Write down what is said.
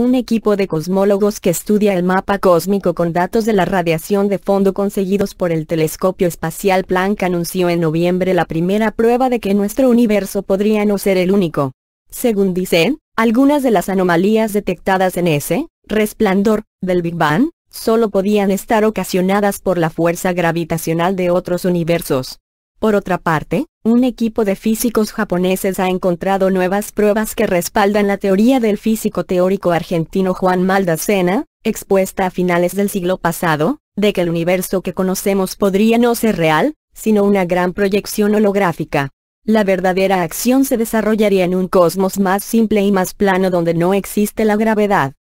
un equipo de cosmólogos que estudia el mapa cósmico con datos de la radiación de fondo conseguidos por el telescopio espacial Planck anunció en noviembre la primera prueba de que nuestro universo podría no ser el único. Según dicen, algunas de las anomalías detectadas en ese resplandor del Big Bang solo podían estar ocasionadas por la fuerza gravitacional de otros universos. Por otra parte, un equipo de físicos japoneses ha encontrado nuevas pruebas que respaldan la teoría del físico teórico argentino Juan Maldacena, expuesta a finales del siglo pasado, de que el universo que conocemos podría no ser real, sino una gran proyección holográfica. La verdadera acción se desarrollaría en un cosmos más simple y más plano donde no existe la gravedad.